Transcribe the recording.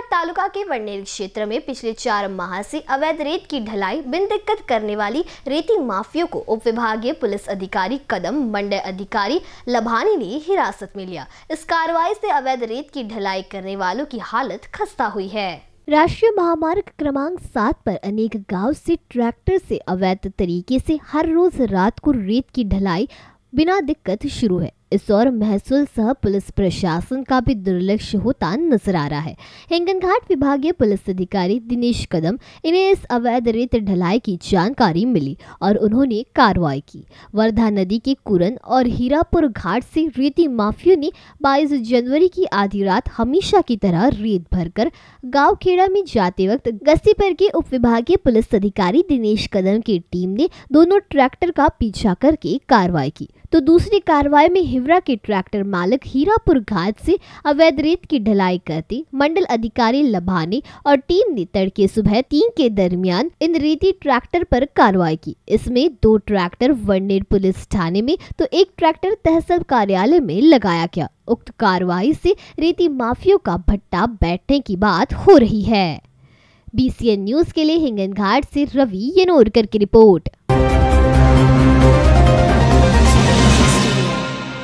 बालाघाट तालुका के वनडेल क्षेत्र में पिछले चार माह से अवैध रेत की ढलाई बिन दिक्कत करने वाली रेती माफियों को उप विभागीय पुलिस अधिकारी कदम मंडल अधिकारी लभानी ने हिरासत में लिया इस कार्रवाई से अवैध रेत की ढलाई करने वालों की हालत खस्ता हुई है राष्ट्रीय महामार्ग क्रमांक सात पर अनेक गाँव से ट्रैक्टर से अवैध तरीके से हर रोज रात को रेत की ढलाई बिना दिक्कत शुरू है इस और महसूल सह पुलिस प्रशासन का भी दुर्लक्ष होता नजर आ रहा है हिंगनघाट विभागीय पुलिस अधिकारी दिनेश कदम इन्हें इस अवैध रेत ढलाई की जानकारी मिली और उन्होंने कार्रवाई की वर्धा नदी के कुरन और हीरापुर घाट से रेती माफियों ने बाईस जनवरी की आधी रात हमेशा की तरह रेत भरकर गांव खेड़ा में जाते वक्त गस्ती पर के उप विभागीय पुलिस अधिकारी दिनेश कदम की टीम ने दोनों ट्रैक्टर का पीछा करके कार्रवाई की तो दूसरी कार्रवाई में हिवरा के ट्रैक्टर मालिक हीरापुर घाट से अवैध रेत की ढलाई करते मंडल अधिकारी लभाने और टीम ने तड़के सुबह तीन के दरमियान इन रेती ट्रैक्टर पर कार्रवाई की इसमें दो ट्रैक्टर वर्णेर पुलिस थाने में तो एक ट्रैक्टर तहसील कार्यालय में लगाया गया उक्त कार्रवाई से रेती माफियों का भट्टा बैठने की बात हो रही है बी न्यूज के लिए हिंगन घाट से रवि यनोरकर की रिपोर्ट